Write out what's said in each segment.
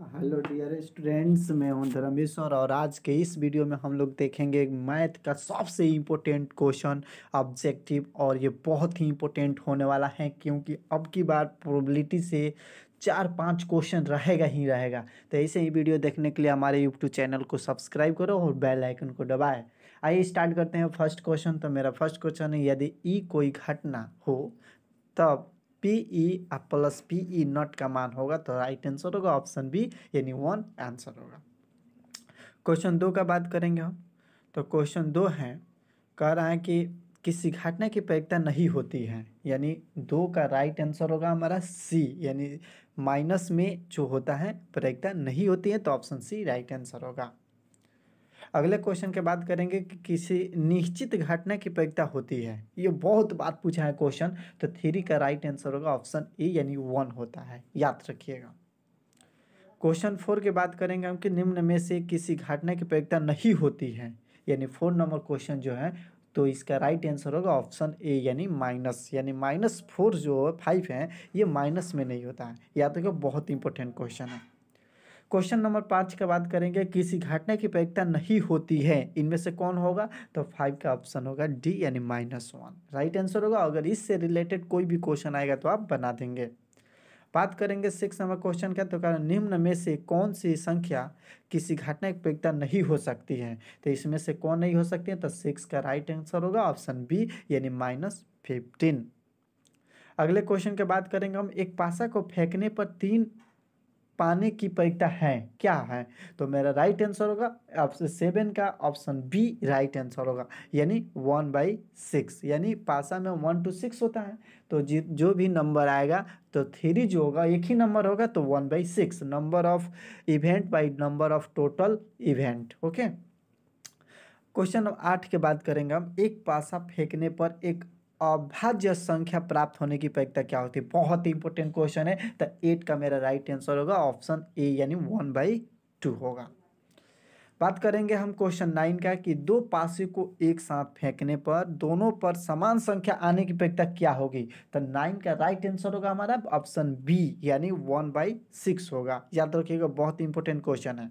hello dear students मैं हूं धर्मेश्वर और आज के इस वीडियो में हम लोग देखेंगे मैथ का सबसे इम्पोर्टेंट क्वेश्चन ऑब्जेक्टिव और ये बहुत ही इम्पोर्टेंट होने वाला है क्योंकि अब की बार प्रोबेबिलिटी से चार पांच क्वेश्चन रहेगा ही रहेगा तो ऐसे ही वीडियो देखने के लिए हमारे यूट्यूब चैनल को सब्सक्राइब करो और बेल आइकन को दबाए आइए स्टार्ट करते हैं फर्स्ट क्वेश्चन तो मेरा फर्स्ट क्वेश्चन है यदि ई e कोई घटना हो तब P E plus P E not का मान होगा तो राइट आंसर होगा ऑप्शन बी यानी वन आंसर होगा क्वेश्चन दो का बात करेंगे हम तो क्वेश्चन दो है कह रहा है कि किसी घटना की प्रयोगता नहीं होती है यानी दो का राइट आंसर होगा हमारा सी यानी माइनस में जो होता है प्रयोगता नहीं होती है तो ऑप्शन सी राइट आंसर होगा अगले क्वेश्चन के बात करेंगे कि किसी निश्चित घटना की प्रयोगता होती है ये बहुत बात पूछा है क्वेश्चन तो थ्री का राइट आंसर होगा ऑप्शन ए यानी वन होता है याद रखिएगा क्वेश्चन फोर की बात करेंगे हम कि निम्न में से किसी घटना की प्रयोगता नहीं होती है यानी फोर नंबर क्वेश्चन जो है तो इसका राइट आंसर होगा ऑप्शन ए यानी माइनस यानी माइनस फोर जो फाइव है ये माइनस में नहीं होता है याद रखिए बहुत इंपॉर्टेंट क्वेश्चन है क्वेश्चन नंबर पाँच का बात करेंगे किसी घटना की प्रयोगता नहीं होती है इनमें से कौन होगा तो फाइव का ऑप्शन होगा डी यानी माइनस वन राइट आंसर होगा अगर इससे रिलेटेड कोई भी क्वेश्चन आएगा तो आप बना देंगे बात करेंगे सिक्स नंबर क्वेश्चन का तो कारण निम्न में से कौन सी संख्या किसी घटना की प्रयोगता नहीं हो सकती है तो इसमें से कौन नहीं हो सकती है तो सिक्स का राइट आंसर होगा ऑप्शन बी यानी माइनस फिफ्टीन अगले क्वेश्चन के बात करेंगे हम एक पासा को फेंकने पर तीन पाने की परीक्षा है क्या है तो मेरा राइट आंसर होगा ऑप्शन सेवन का ऑप्शन बी राइट आंसर होगा यानी वन बाई सिक्स यानी पासा में वन टू सिक्स होता है तो जी जो भी नंबर आएगा तो थ्री जो होगा एक ही नंबर होगा तो one by six number of event by number of total event okay question आठ के बाद करेंगे हम एक पासा फेंकने पर एक अभाज्य संख्या प्राप्त होने की प्रक्रिया क्या होती है बहुत ही इंपॉर्टेंट क्वेश्चन है तो एट का मेरा राइट आंसर होगा ऑप्शन ए यानी वन बाई टू होगा बात करेंगे हम क्वेश्चन नाइन का कि दो पासे को एक साथ फेंकने पर दोनों पर समान संख्या आने की प्रक्रिया क्या होगी तो नाइन का राइट आंसर होगा हमारा ऑप्शन बी यानी वन बाई सिक्स होगा याद रखिएगा बहुत इंपॉर्टेंट क्वेश्चन है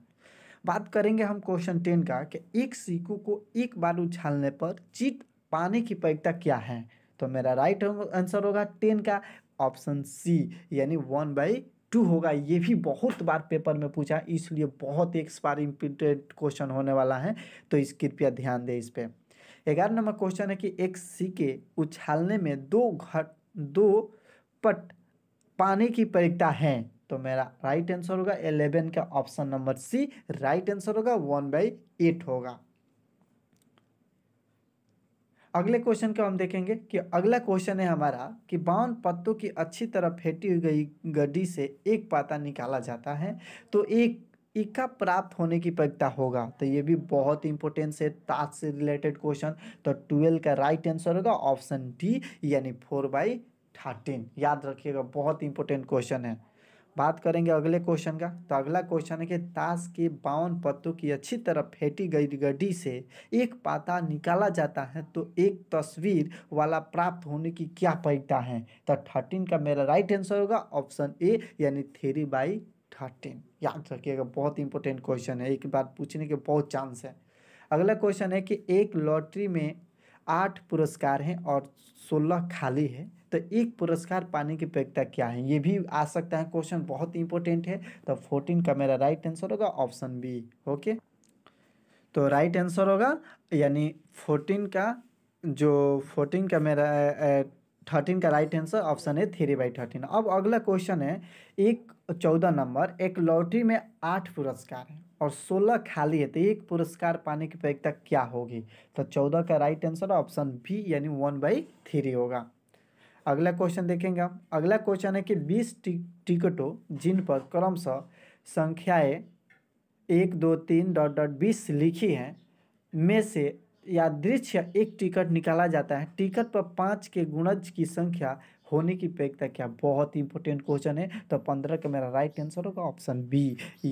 बात करेंगे हम क्वेश्चन टेन का कि एक सिक्कू को एक बार उछालने पर चीट पाने की प्रक्रिया क्या है तो मेरा राइट आंसर होगा टेन का ऑप्शन सी यानी वन बाई टू होगा ये भी बहुत बार पेपर में पूछा इसलिए बहुत एक बार इम्पोर्टेंट क्वेश्चन होने वाला है तो इस कृपया ध्यान दें इस पर ग्यारह नंबर क्वेश्चन है कि एक सिक्के उछालने में दो घट दो पट पाने की परीक्षा है तो मेरा राइट आंसर होगा एलेवन का option number C right answer होगा वन बाई एट होगा अगले क्वेश्चन को हम देखेंगे कि अगला क्वेश्चन है हमारा कि बावन पत्तों की अच्छी तरह फेंटी गई गड्डी से एक पाता निकाला जाता है तो एक इक्का प्राप्त होने की प्रक्रिया होगा तो ये भी बहुत इंपॉर्टेंस है ताज से रिलेटेड क्वेश्चन तो ट्वेल्व का राइट आंसर होगा ऑप्शन डी यानी फोर बाई थर्टीन याद रखिएगा बहुत इंपॉर्टेंट क्वेश्चन है बात करेंगे अगले क्वेश्चन का तो अगला क्वेश्चन है कि ताश के बावन पत्तों की अच्छी तरह फेंटी गई गड्ढी से एक पाता निकाला जाता है तो एक तस्वीर वाला प्राप्त होने की क्या पैटा है तो थर्टीन का मेरा राइट आंसर होगा ऑप्शन ए यानी थ्री बाई थर्टीन याद रखिएगा बहुत इंपॉर्टेंट क्वेश्चन है एक बार पूछने के बहुत चांस है अगला क्वेश्चन है कि एक लॉटरी में आठ पुरस्कार हैं और सोलह खाली है तो एक पुरस्कार पाने की प्रक्रिया क्या है ये भी आ सकता है क्वेश्चन बहुत इंपॉर्टेंट है तो फोर्टीन का मेरा राइट आंसर होगा ऑप्शन बी ओके तो राइट आंसर होगा यानी फोर्टीन का जो फोर्टीन का मेरा थर्टीन का राइट आंसर ऑप्शन है थ्री बाई थर्टीन अब अगला क्वेश्चन है एक चौदह नंबर एक लॉटरी में आठ पुरस्कार है और सोलह खाली है तो एक पुरस्कार पाने की प्रक्रिया क्या होगी तो चौदह का राइट आंसर ऑप्शन बी यानी वन बाई थ्री होगा अगला क्वेश्चन देखेंगे हम अगला क्वेश्चन है कि बीस टिकटों जिन पर क्रमशः संख्याएं एक दो तीन डॉट डॉट बीस लिखी हैं में से या दृश्य एक टिकट निकाला जाता है टिकट पर पाँच के गुणज की संख्या होने की अपेक्षा क्या बहुत ही इंपॉर्टेंट क्वेश्चन है तो पंद्रह का मेरा राइट आंसर होगा ऑप्शन बी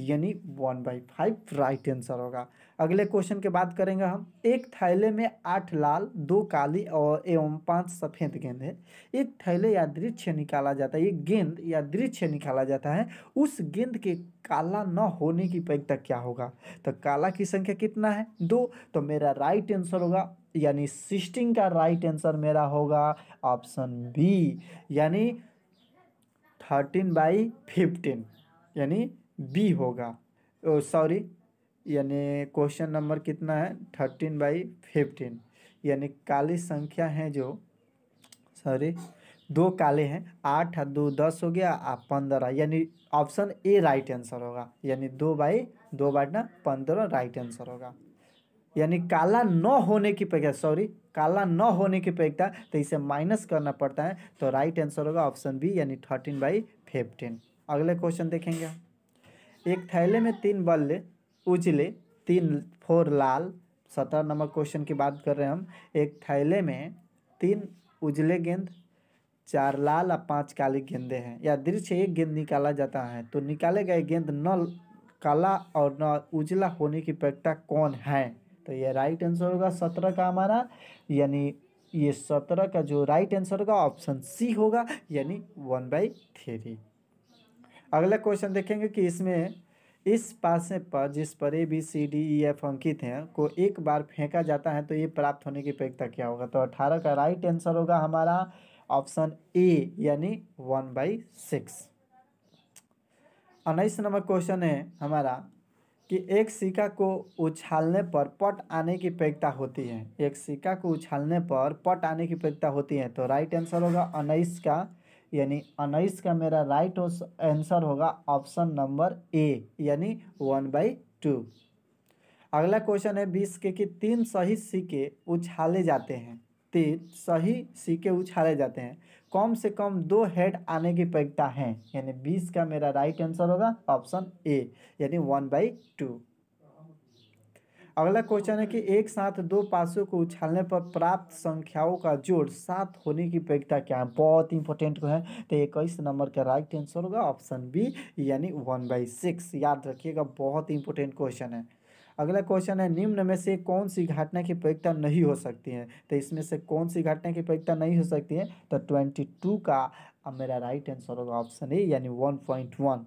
यानी one by five right answer होगा अगले क्वेश्चन के बात करेंगे हम एक थैले में आठ लाल दो काली और एवं पांच सफ़ेद गेंद है एक थैले या दृश्य निकाला जाता है एक गेंद या दृक्ष निकाला जाता है उस गेंद के काला न होने की पैकता क्या होगा तो काला की संख्या कितना है दो तो मेरा राइट आंसर होगा यानी सिस्टिंग का राइट आंसर मेरा होगा ऑप्शन बी यानी थर्टीन बाई फिफ्टीन यानी बी होगा सॉरी यानी क्वेश्चन नंबर कितना है थर्टीन बाई फिफ्टीन यानी काली संख्या है जो सॉरी दो काले हैं आठ दो दस हो गया आप पंद्रह यानी ऑप्शन ए राइट आंसर होगा यानी दो बाई दो बांटना पंद्रह राइट आंसर होगा यानी काला न होने की परीक्षा सॉरी काला न होने की परीक्षा तो इसे माइनस करना पड़ता है तो राइट आंसर होगा ऑप्शन बी यानी थर्टीन बाई फिफ्टीन अगले क्वेश्चन देखेंगे एक थैले में तीन बल्ले उजले तीन फोर लाल सत्रह नंबर क्वेश्चन की बात कर रहे हैं हम एक थैले में तीन उजले गेंद चार लाल और पांच काली गेंदे हैं या दृश्य एक गेंद निकाला जाता है तो निकाले गए गेंद न काला और न उजला होने की प्रक्रिया कौन है तो ये राइट आंसर होगा सत्रह का हमारा यानी ये सत्रह का जो राइट आंसर होगा ऑप्शन सी होगा यानी वन बाई थ्री अगला क्वेश्चन देखेंगे कि इसमें इस पासे पर जिस पर A B C D E F अंकित हैं को एक बार फेंका जाता है तो ये प्राप्त होने की अपेक्षा क्या होगा तो अठारह का राइट आंसर होगा हमारा ऑप्शन ए यानी वन बाई सिक्स उन्नीस नंबर क्वेश्चन है हमारा कि एक सिक्का को उछालने पर पट आने की अपेक्षा होती है एक सिक्का को उछालने पर पट आने की अपेक्षा होती है तो राइट आंसर होगा उन्नीस का यानी अनाइस का मेरा राइट आंसर होगा ऑप्शन नंबर ए यानी वन बाई टू अगला क्वेश्चन है बीस के कि तीन सही सिक्के उछाले जाते हैं तीन सही सिक्के उछाले जाते हैं कम से कम दो हेड आने की प्रयोगता है यानी बीस का मेरा राइट आंसर होगा ऑप्शन ए यानी वन बाई टू अगला क्वेश्चन है कि एक साथ दो पासों को उछालने पर प्राप्त संख्याओं का जोड़ सात होने की प्रयोगता क्या है बहुत इंपॉर्टेंट है तो इक्कीस नंबर का राइट आंसर होगा ऑप्शन बी यानी वन बाई सिक्स याद रखिएगा बहुत इंपॉर्टेंट क्वेश्चन है अगला क्वेश्चन है निम्न में से कौन सी घटना की प्रयोगता नहीं हो सकती है तो इसमें से कौन सी घटना की प्रयोगता नहीं हो सकती है तो ट्वेंटी टू का मेरा राइट आंसर होगा ऑप्शन ए यानी वन पॉइंट वन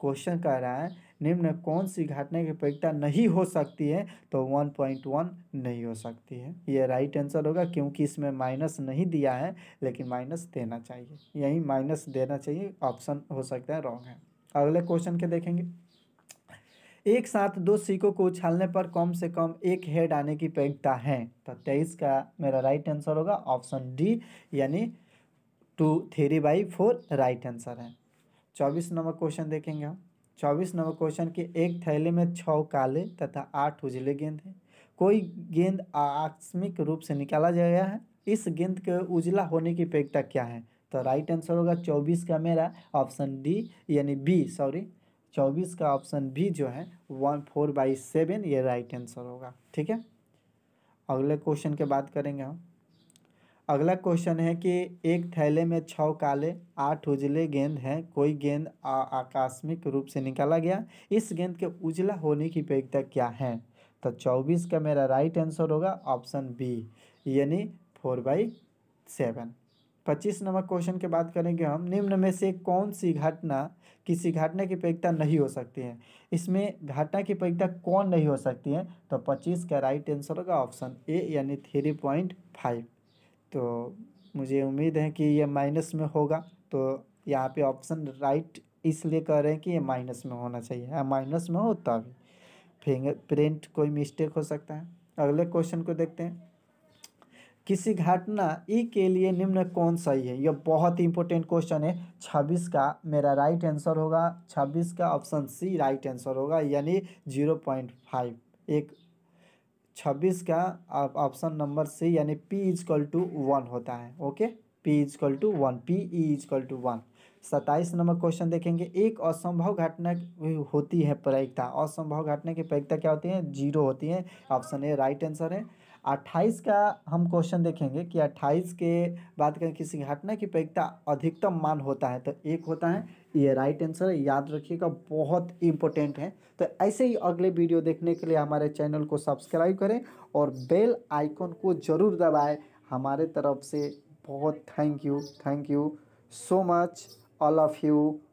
क्वेश्चन कह रहा है निम्न कौन सी घटना की परीक्षा नहीं हो सकती है तो वन पॉइंट वन नहीं हो सकती है ये राइट आंसर होगा क्योंकि इसमें माइनस नहीं दिया है लेकिन माइनस देना चाहिए यही माइनस देना चाहिए ऑप्शन हो सकता है रॉन्ग है अगले क्वेश्चन के देखेंगे एक साथ दो सिक्कों को उछालने पर कम से कम एक हेड आने की प्रयोगता है तो तेईस का मेरा राइट आंसर होगा ऑप्शन डी यानी two three by four right answer है चौबीस नंबर क्वेश्चन देखेंगे हम चौबीस नंबर क्वेश्चन के एक थैले में छः काले तथा आठ उजले गेंद हैं कोई गेंद आकस्मिक रूप से निकाला गया है इस गेंद के उजला होने की अपेक्षा क्या है तो राइट आंसर होगा चौबीस का मेरा ऑप्शन डी यानी बी सॉरी चौबीस का ऑप्शन बी जो है वन फोर बाई सेवन ये राइट आंसर होगा ठीक है अगले क्वेश्चन के बात करेंगे हम अगला क्वेश्चन है कि एक थैले में छः काले आठ उजले गेंद हैं कोई गेंद आकस्मिक रूप से निकाला गया इस गेंद के उजला होने की अपेक्षा क्या है तो चौबीस का मेरा राइट आंसर होगा ऑप्शन बी यानी फोर बाई सेवन पच्चीस नंबर क्वेश्चन की बात करेंगे हम निम्न में से कौन सी घटना किसी घटना की प्रयोगता नहीं हो सकती है इसमें घटना की प्रयोगता कौन नहीं हो सकती है तो पच्चीस का राइट आंसर होगा ऑप्शन ए यानी थ्री पॉइंट फाइव तो मुझे उम्मीद है कि ये माइनस में होगा तो यहाँ पे ऑप्शन राइट इसलिए कह रहे हैं कि ये माइनस में होना चाहिए हाँ, माइनस में हो तभी तो फिंगर प्रिंट कोई मिस्टेक हो सकता है अगले क्वेश्चन को देखते हैं किसी घटना ई के लिए निम्न कौन सही है यह बहुत ही इंपॉर्टेंट क्वेश्चन है छब्बीस का मेरा राइट आंसर होगा छब्बीस का ऑप्शन सी राइट आंसर होगा यानी जीरो पॉइंट फाइव एक छब्बीस का ऑप्शन नंबर सी यानी पी इजकल टू वन होता है okay P is equal to one P E is equal to one सत्ताईस नंबर क्वेश्चन देखेंगे एक असंभव घटना होती है प्रयोगता असंभव घटना की प्रयोगता क्या होती है जीरो होती है ऑप्शन ए राइट आंसर है अट्ठाईस का हम क्वेश्चन देखेंगे कि अट्ठाईस के बात करें कि सिंघाटना की प्रयोगता अधिकतम मान होता है तो एक होता है ये राइट आंसर याद रखिएगा बहुत इंपॉर्टेंट है तो ऐसे ही अगले वीडियो देखने के लिए हमारे चैनल को सब्सक्राइब करें और बेल आइकॉन को ज़रूर दबाएँ हमारे तरफ से बहुत thank you thank you so much all of you